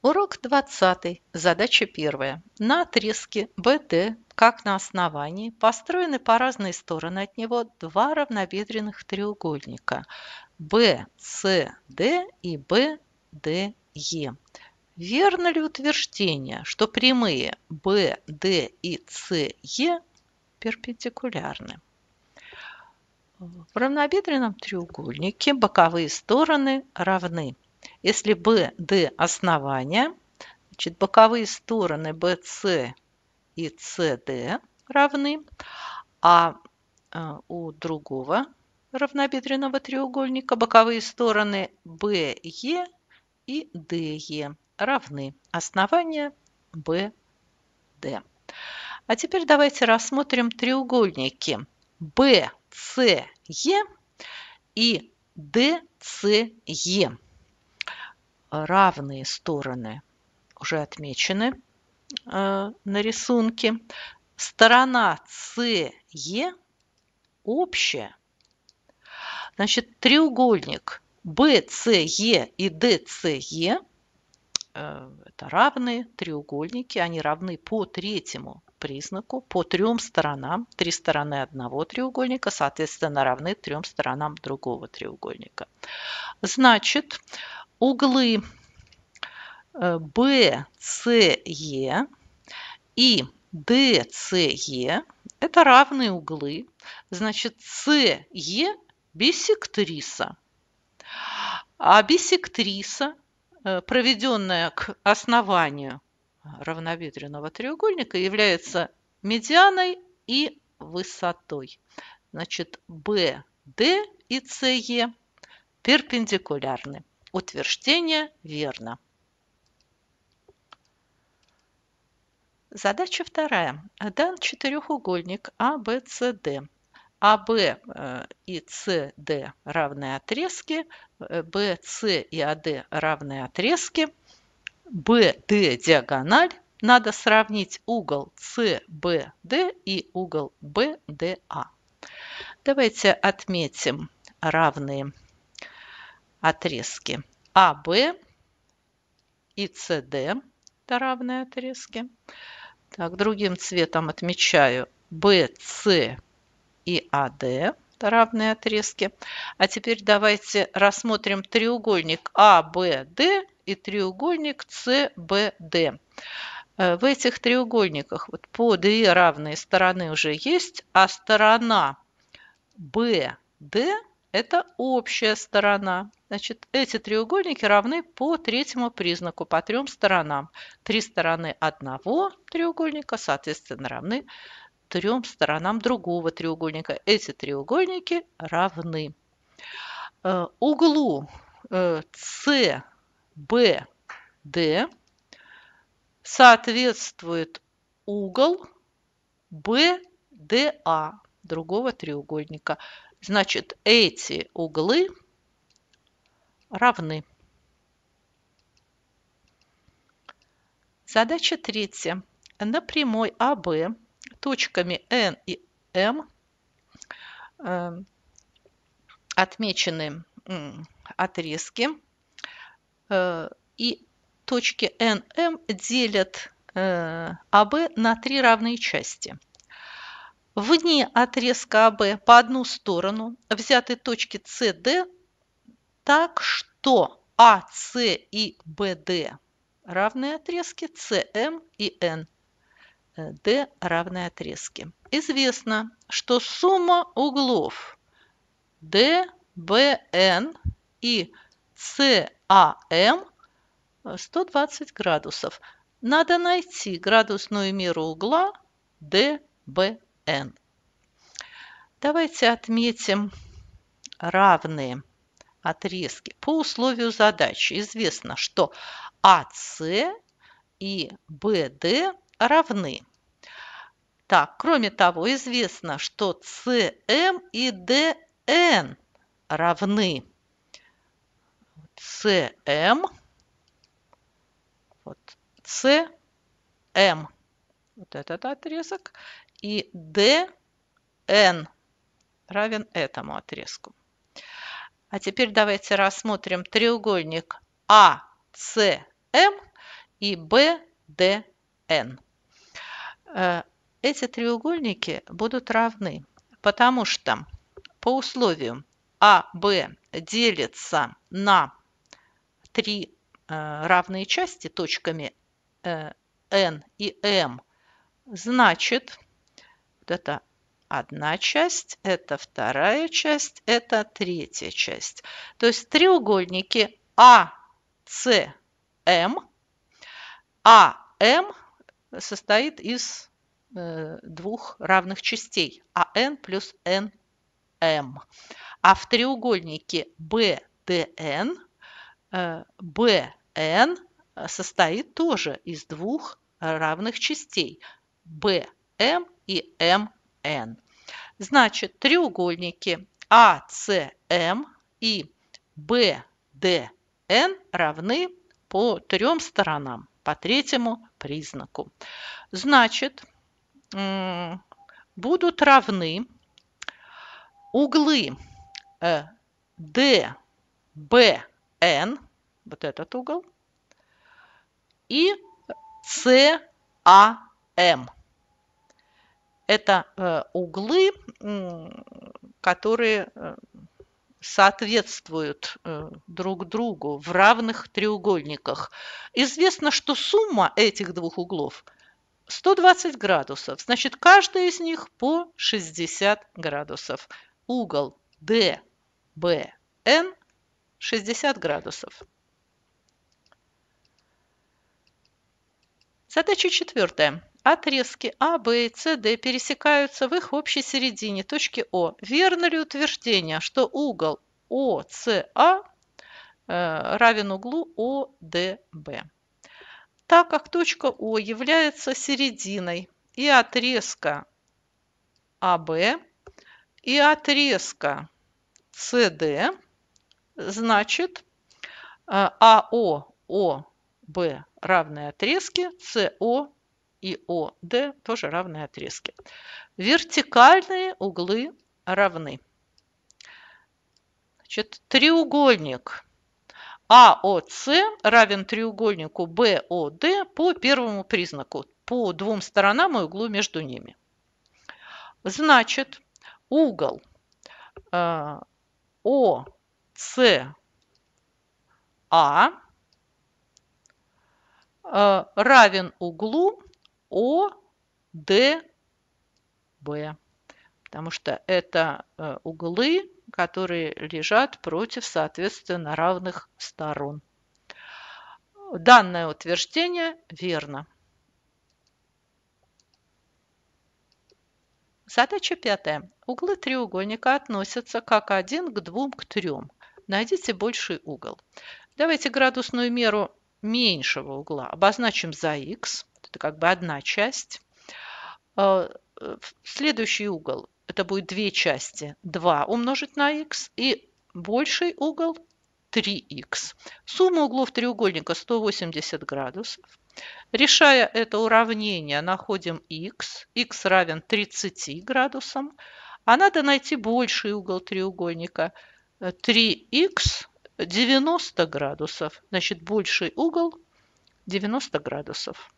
Урок 20. Задача 1. На отрезке BD, как на основании, построены по разные стороны от него два равнобедренных треугольника BCD и BDE. Верно ли утверждение, что прямые BD и CE перпендикулярны? В равнобедренном треугольнике боковые стороны равны – если BD основание, значит, боковые стороны BC и CD равны, а э, у другого равнобедренного треугольника боковые стороны BE и DE равны. основание BD. А теперь давайте рассмотрим треугольники BCE и DCE равные стороны уже отмечены э, на рисунке. Сторона CE общая. Значит, треугольник BCE и DCE э, – это равные треугольники, они равны по третьему признаку, по трем сторонам. Три стороны одного треугольника, соответственно, равны трем сторонам другого треугольника. Значит, э, углы BCE э, и DCE – это равные углы. Значит, CE – бисектриса. А бисектриса, э, проведенная к основанию равнобедренного треугольника, является медианой и высотой. Значит, BD и CE перпендикулярны. Утверждение верно. Задача вторая. Дан четырехугольник ABCD. А АБ э, и СД равные отрезки, э, БС и АД равные отрезки, БД диагональ. Надо сравнить угол СБД и угол БДА. Давайте отметим равные отрезки АБ и CD равные отрезки. Так, другим цветом отмечаю BC и AD а, равные отрезки. А теперь давайте рассмотрим треугольник ABD а, и треугольник CBD. Э, в этих треугольниках вот по две равные стороны уже есть, а сторона BD это общая сторона. Значит, эти треугольники равны по третьему признаку, по трем сторонам. Три стороны одного треугольника, соответственно, равны трем сторонам другого треугольника. Эти треугольники равны. Э, углу CBD э, соответствует угол BDA а другого треугольника. Значит, эти углы равны. Задача третья. На прямой АВ точками N и M э, отмечены отрезки. Э, и точки N, M делят э, АВ на три равные части – Вне отрезка АБ по одну сторону взяты точки CD так, что АС и БД равные отрезки, CM и N D э, равные отрезки. Известно, что сумма углов DBN и CAM 120 а, градусов. Надо найти градусную меру угла DBN. Давайте отметим равные отрезки по условию задачи. Известно, что АС и БД равны. Так, кроме того, известно, что СМ и ДН равны. СМ, вот СМ, вот этот отрезок, и ДН равен этому отрезку. А теперь давайте рассмотрим треугольник АСМ и БДН. Э, эти треугольники будут равны, потому что по условию АБ делится на три э, равные части точками N э, и M, значит, вот это одна часть, это вторая часть, это третья часть. То есть треугольники АСМ АМ состоит из э, двух равных частей АН плюс НМ. А в треугольнике БДН э, БН состоит тоже из двух равных частей БМ и МН n. Значит, треугольники ACM а, и BDN равны по трем сторонам, по третьему признаку. Значит, будут равны углы DBN, э, вот этот угол, и CAM это э, углы, которые э, соответствуют э, друг другу в равных треугольниках. Известно, что сумма этих двух углов 120 градусов. Значит, каждый из них по 60 градусов. Угол DBN 60 градусов. Задача четвертая. Отрезки А, Б и С, Д пересекаются в их общей середине точке О. Верно ли утверждение, что угол ОСА э, равен углу ОДБ? Так как точка О является серединой и отрезка АБ и отрезка СД, значит э, АО, ОБ равные отрезки СО, и ОД тоже равные отрезки. Вертикальные углы равны. Значит, треугольник АОС равен треугольнику БОД по первому признаку, по двум сторонам и углу между ними. Значит, угол э, ОСА э, равен углу о, Д, Б. Потому что это э, углы, которые лежат против, соответственно, равных сторон. Данное утверждение верно. Задача пятая. Углы треугольника относятся как один к двум к трем. Найдите больший угол. Давайте градусную меру меньшего угла обозначим за х, это как бы одна часть. А, э, следующий угол – это будет две части. 2 умножить на х и больший угол 3х. Сумма углов треугольника 180 градусов. Решая это уравнение, находим х. х равен 30 градусам. А надо найти больший угол треугольника. 3х 90 градусов. Значит, больший угол 90 градусов.